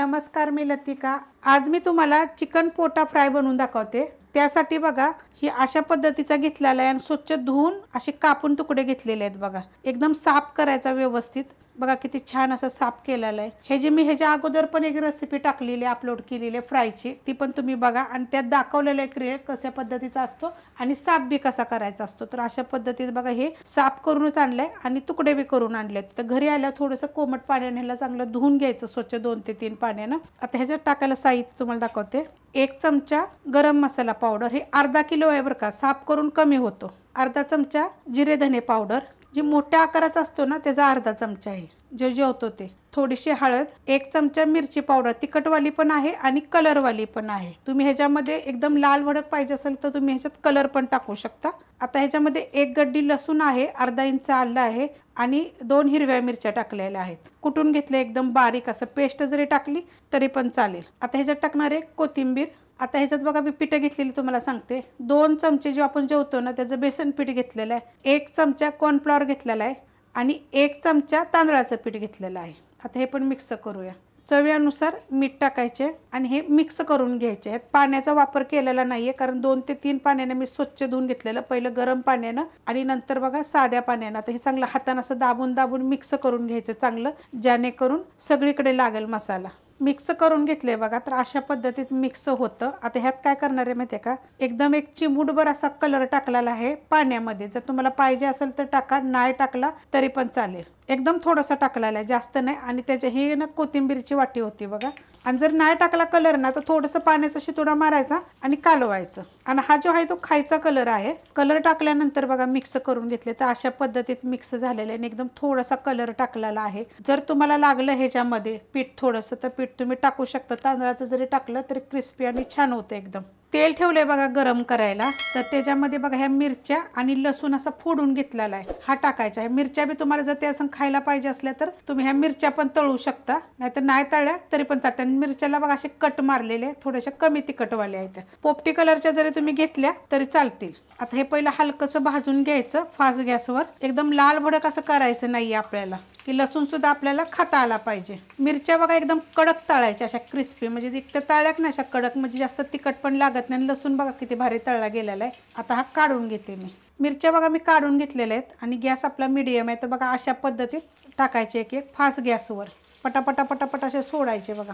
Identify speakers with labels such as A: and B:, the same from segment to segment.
A: नमस्कार मी लतिका आज मी तुम्हाला चिकन पोटा फ्राय बनवून दाखवते त्यासाठी बघा ही अशा पद्धतीचा घेतलेला आहे आणि स्वच्छ धुवून असे कापून तुकडे घेतलेले आहेत बघा एकदम साफ करायचा व्यवस्थित बघा किती छान असं साफ केलेलं आहे हे जे मी ह्याच्या अगोदर पण एक रेसिपी टाकलेली आहे अपलोड केलेली आहे फ्रायची ती पण तुम्ही बघा आणि त्यात दाखवलेलं आहे क्रिएट कशा पद्धतीचा असतो आणि साफ बी कसा करायचा असतो तर अशा पद्धतीत बघा हे साफ करूनच आणलंय आणि तुकडे बी करून आणले तर घरी आल्यावर थोडंसं कोमट पाण्याने ह्याला चांगलं धुवून घ्यायचं स्वच्छ दोन ते तीन पाण्यानं आता ह्याच्यात टाकायला साहित्य तुम्हाला दाखवते एक चमचा गरम मसाला पावडर हे अर्धा किलो बरं का साफ करून कमी होतो अर्धा चमचा जिरे धने पावडर जी मोठ्या आकाराचा असतो ना त्याचा अर्धा चमचा आहे जे जेवतो ते थोडीशी हळद एक चमचा मिरची पावडर तिखटवाली पण आहे आणि कलरवाली पण आहे तुम्ही ह्याच्यामध्ये एकदम लाल वडक पाहिजे असेल तर तुम्ही ह्याच्यात कलर पण टाकू शकता आता ह्याच्यामध्ये एक गड्डी लसूण आहे अर्धा इंच आलं आहे आणि दोन हिरव्या मिरच्या टाकलेल्या आहेत कुटून घेतले एकदम बारीक असं पेस्ट जरी टाकली तरी पण चालेल आता ह्याच्यात टाकणार आहे कोथिंबीर आता ह्याच्यात बघा मी पिठं घेतलेली तुम्हाला सांगते दोन चमचे जे आपण जेवतो ना त्याचं बेसन पीठ घेतलेलं आहे एक चमचा कॉर्नफ्लॉवर घेतलेला आहे आणि एक चमचा तांदळाचं पीठ घेतलेलं आहे आता हे पण मिक्स करूया चवीनुसार मीठ टाकायचे आणि हे मिक्स करून घ्यायचे आहेत पाण्याचा वापर केलेला नाही आहे कारण दोन ते तीन पाण्याने मी स्वच्छ धुवून घेतलेलं पहिलं गरम पाण्यानं आणि नंतर बघा साध्या पाण्यानं आता हे चांगलं हातानं असं दाबून दाबून मिक्स करून घ्यायचं चांगलं जेणेकरून सगळीकडे लागेल मसाला मिक्स करून घेतले बघा तर अशा पद्धतीत मिक्स होतं आता ह्यात काय करणार आहे माहिती का एकदम एक चिमूटभर असा कलर टाकलेला आहे पाण्यामध्ये जर तुम्हाला पाहिजे असेल तर टाका नाही टाकला तरी पण चालेल एकदम थोडासा टाकलेला आहे जास्त नाही आणि त्याच्या ही ना कोथिंबीरची वाटी होती बघा आणि जर नाही टाकला कलर ना तर थोडंसं पाण्याचा शितोडा मारायचा आणि कालवायचं आणि हा जो आहे तो खायचा कलर आहे कलर टाकल्यानंतर बघा मिक्स करून घेतले तर अशा पद्धतीत मिक्स झालेले आणि एकदम थोडासा कलर टाकलेला आहे जर तुम्हाला लागलं ह्याच्यामध्ये पीठ थोडंसं तर पीठ तुम्ही टाकू शकता तांदळाचं जरी टाकलं तरी क्रिस्पी आणि छान होतं एकदम तेल ठेवलंय बघा गरम करायला तर त्याच्यामध्ये बघा ह्या मिरच्या आणि लसूण असं फोडून घेतलेला आहे हा टाकायचा आहे मिरच्या बी तुम्हाला जर असं खायला पाहिजे असल्या तर तुम्ही ह्या मिरच्या पण तळू शकता नाहीतर नाही तळल्या तरी पण चालतात मिरच्याला बघा असे कट मारलेले थोड्याशा कमी तिखटवाल्या आहेत पोपटी कलरच्या जरी तुम्ही घेतल्या तरी चालतील आता हे पहिलं हलकंसं भाजून घ्यायचं फास्ट गॅसवर एकदम लाल भडक असं करायचं नाही आपल्याला की लसूणसुद्धा आपल्याला खाता आला पाहिजे मिरच्या बघा एकदम कडक तळायच्या अशा क्रिस्पी म्हणजे तर तळ्याक ना अशा कडक म्हणजे जास्त तिखट पण लागत नाही आणि लसूण बघा किती भारी तळला गेलेला आहे आता हा काढून घेते मी मिरच्या बघा मी काढून घेतलेल्या आहेत आणि गॅस आपला मिडियम आहे तर बघा अशा पद्धतीत टाकायचे एक एक फास्ट गॅसवर पटापटा पटापट असे सोडायचे बघा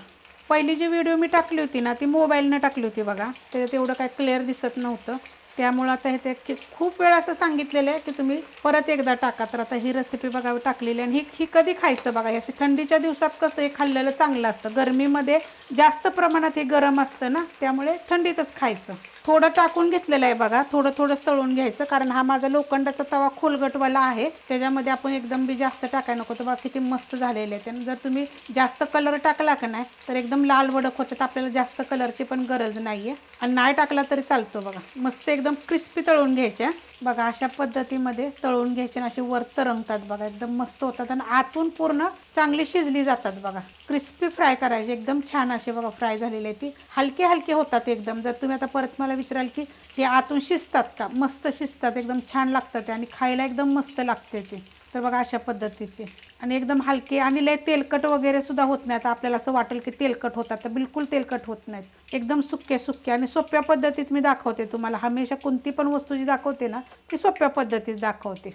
A: पहिली जी व्हिडिओ मी टाकली होती ना ती मोबाईलनं टाकली होती बघा त्याच्यात तेवढं काय क्लिअर दिसत नव्हतं त्यामुळं आता हे ते खूप वेळा असं सांगितलेलं आहे की तुम्ही परत एकदा टाका तर आता ही रेसिपी बघावी टाकलेली आणि ही ही कधी खायचं बघा अशी थंडीच्या दिवसात कसं हे खाल्लेलं चांगलं असतं गरमीमध्ये जास्त प्रमाणात हे गरम असतं ना त्यामुळे थंडीतच खायचं थोडं टाकून घेतलेलं आहे बघा थोडं थोडं तळून घ्यायचं कारण हा माझा लोखंडाचा तवा खोलगटवाला आहे त्याच्यामध्ये आपण एकदम बी जास्त टाकायला नको तर बघा किती मस्त झालेले आहेत जर तुम्ही जास्त कलर टाकला का नाही तर एकदम लाल वडक होतात आपल्याला जास्त कलरची पण गरज नाही आहे आणि नाही टाकला तरी चालतो बघा मस्त एकदम क्रिस्पी तळून घ्यायच्या बघा अशा पद्धतीमध्ये तळून घ्यायचे आणि असे वर तरंगतात बघा एकदम मस्त होतात आणि आतून पूर्ण चांगली शिजली जातात बघा क्रिस्पी फ्राय करायची एकदम छान असे बघा फ्राय झालेले आहे ती हलके हलके होतात एकदम जर तुम्ही आता परत मला विचाराल की हे आतून शिजतात का मस्त शिजतात एकदम छान लागतात ते आणि खायला एकदम मस्त लागते ते तर बघा अशा पद्धतीचे आणि एकदम हलके आणि लय तेलकट वगैरे सुद्धा होत नाही आता आपल्याला असं वाटेल की तेलकट होतात तर बिलकुल तेलकट होत नाहीत एकदम सुक्के सुक्के आणि सोप्या पद्धतीत मी दाखवते तुम्हाला हमेशा कोणती पण वस्तू जी दाखवते ना ती सोप्या पद्धतीत दाखवते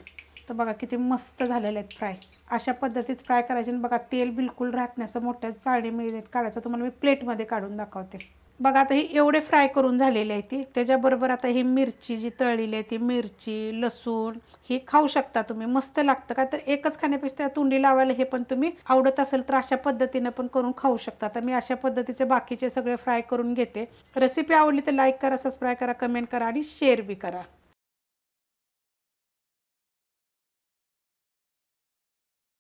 A: तर बघा किती मस्त झालेले आहेत फ्राय अशा पद्धतीत फ्राय करायचे आणि बघा तेल बिलकुल राहत नाही असं मोठ्या चाळणी मिळत काढायचं तुम्हाला मी प्लेटमध्ये काढून दाखवते बघा आता हे एवढे फ्राय करून झालेले आहे ती त्याच्याबरोबर आता ही मिरची जी तळलेली आहे ती मिरची लसूण ही खाऊ शकता तुम्ही मस्त लागतं का तर एकच खाण्यापेक्षा तोंडी लावायला हे पण तुम्ही आवडत असेल तर अशा पद्धतीनं पण करून खाऊ शकता तर मी अशा पद्धतीचे बाकीचे सगळे फ्राय करून घेते रेसिपी आवडली तर लाईक करा सबस्क्राईब करा कमेंट करा आणि शेअर बी करा